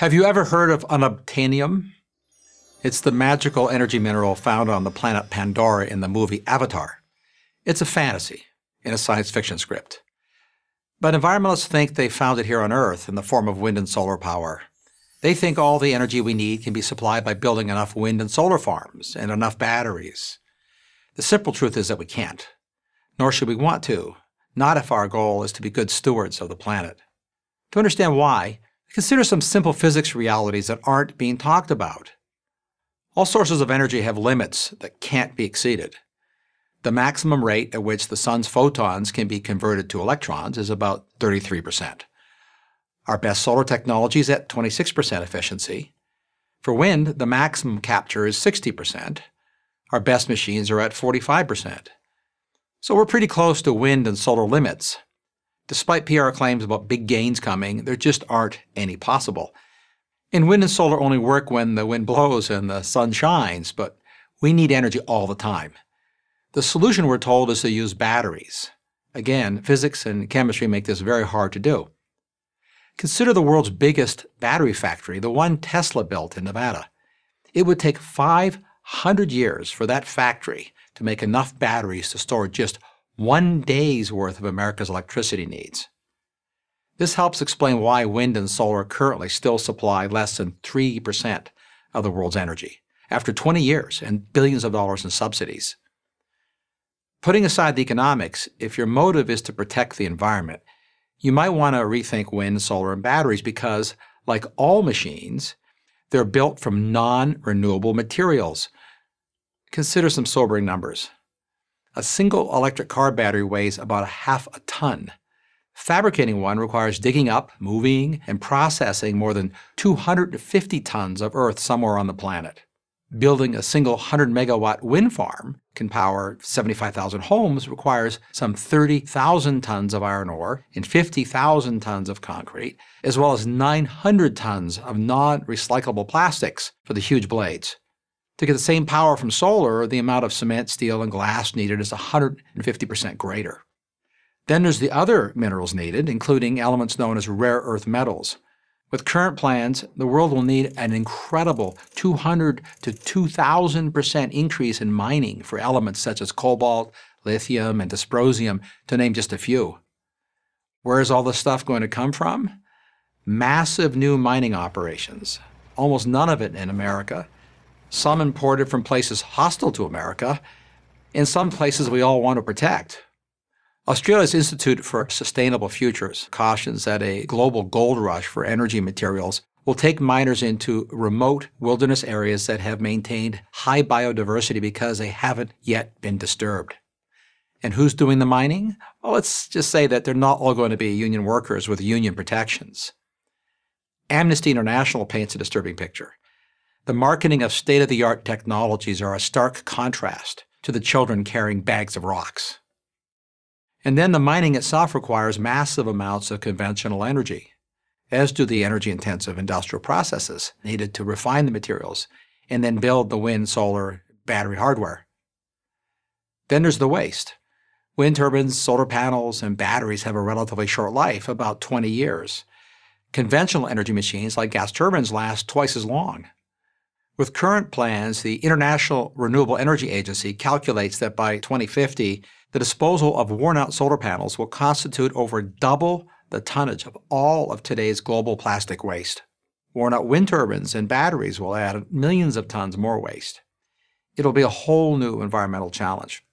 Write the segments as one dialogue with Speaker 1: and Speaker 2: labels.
Speaker 1: Have you ever heard of unobtainium? It's the magical energy mineral found on the planet Pandora in the movie Avatar. It's a fantasy in a science fiction script. But environmentalists think they found it here on Earth in the form of wind and solar power. They think all the energy we need can be supplied by building enough wind and solar farms and enough batteries. The simple truth is that we can't, nor should we want to, not if our goal is to be good stewards of the planet. To understand why, Consider some simple physics realities that aren't being talked about. All sources of energy have limits that can't be exceeded. The maximum rate at which the sun's photons can be converted to electrons is about 33%. Our best solar technology is at 26% efficiency. For wind, the maximum capture is 60%. Our best machines are at 45%. So we're pretty close to wind and solar limits. Despite PR claims about big gains coming, there just aren't any possible. And wind and solar only work when the wind blows and the sun shines, but we need energy all the time. The solution, we're told, is to use batteries. Again, physics and chemistry make this very hard to do. Consider the world's biggest battery factory, the one Tesla built in Nevada. It would take 500 years for that factory to make enough batteries to store just one day's worth of America's electricity needs. This helps explain why wind and solar currently still supply less than 3% of the world's energy after 20 years and billions of dollars in subsidies. Putting aside the economics, if your motive is to protect the environment, you might want to rethink wind, solar, and batteries because, like all machines, they're built from non renewable materials. Consider some sobering numbers. A single electric car battery weighs about a half a ton. Fabricating one requires digging up, moving, and processing more than 250 tons of earth somewhere on the planet. Building a single 100 megawatt wind farm can power 75,000 homes requires some 30,000 tons of iron ore and 50,000 tons of concrete, as well as 900 tons of non recyclable plastics for the huge blades. To get the same power from solar, the amount of cement, steel, and glass needed is 150% greater. Then there's the other minerals needed, including elements known as rare earth metals. With current plans, the world will need an incredible 200 to 2,000% increase in mining for elements such as cobalt, lithium, and dysprosium, to name just a few. Where is all this stuff going to come from? Massive new mining operations, almost none of it in America, some imported from places hostile to America, and some places we all want to protect. Australia's Institute for Sustainable Futures cautions that a global gold rush for energy materials will take miners into remote wilderness areas that have maintained high biodiversity because they haven't yet been disturbed. And who's doing the mining? Well, let's just say that they're not all going to be union workers with union protections. Amnesty International paints a disturbing picture. The marketing of state of the art technologies are a stark contrast to the children carrying bags of rocks. And then the mining itself requires massive amounts of conventional energy, as do the energy intensive industrial processes needed to refine the materials and then build the wind, solar, battery hardware. Then there's the waste. Wind turbines, solar panels, and batteries have a relatively short life, about 20 years. Conventional energy machines like gas turbines last twice as long, with current plans, the International Renewable Energy Agency calculates that by 2050, the disposal of worn out solar panels will constitute over double the tonnage of all of today's global plastic waste. Worn out wind turbines and batteries will add millions of tons more waste. It'll be a whole new environmental challenge.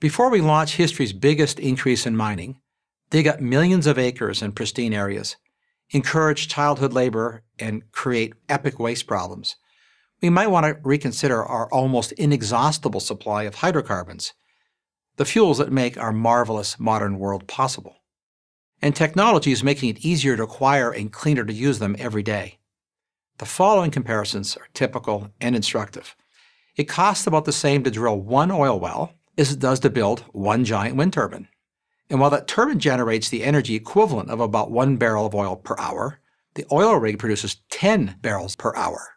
Speaker 1: Before we launch history's biggest increase in mining, dig up millions of acres in pristine areas, encourage childhood labor, and create epic waste problems, we might want to reconsider our almost inexhaustible supply of hydrocarbons, the fuels that make our marvelous modern world possible. And technology is making it easier to acquire and cleaner to use them every day. The following comparisons are typical and instructive. It costs about the same to drill one oil well as it does to build one giant wind turbine. And while that turbine generates the energy equivalent of about one barrel of oil per hour, the oil rig produces 10 barrels per hour.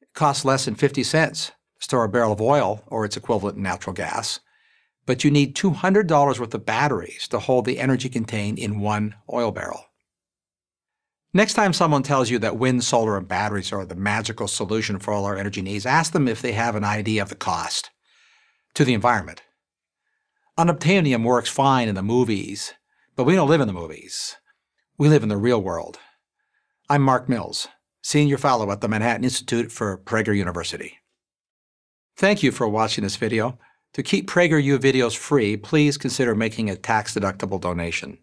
Speaker 1: It costs less than 50 cents to store a barrel of oil or its equivalent in natural gas, but you need $200 worth of batteries to hold the energy contained in one oil barrel. Next time someone tells you that wind, solar, and batteries are the magical solution for all our energy needs, ask them if they have an idea of the cost to the environment. Unobtainium works fine in the movies, but we don't live in the movies. We live in the real world. I'm Mark Mills, Senior Fellow at the Manhattan Institute for Prager University. Thank you for watching this video. To keep PragerU videos free, please consider making a tax-deductible donation.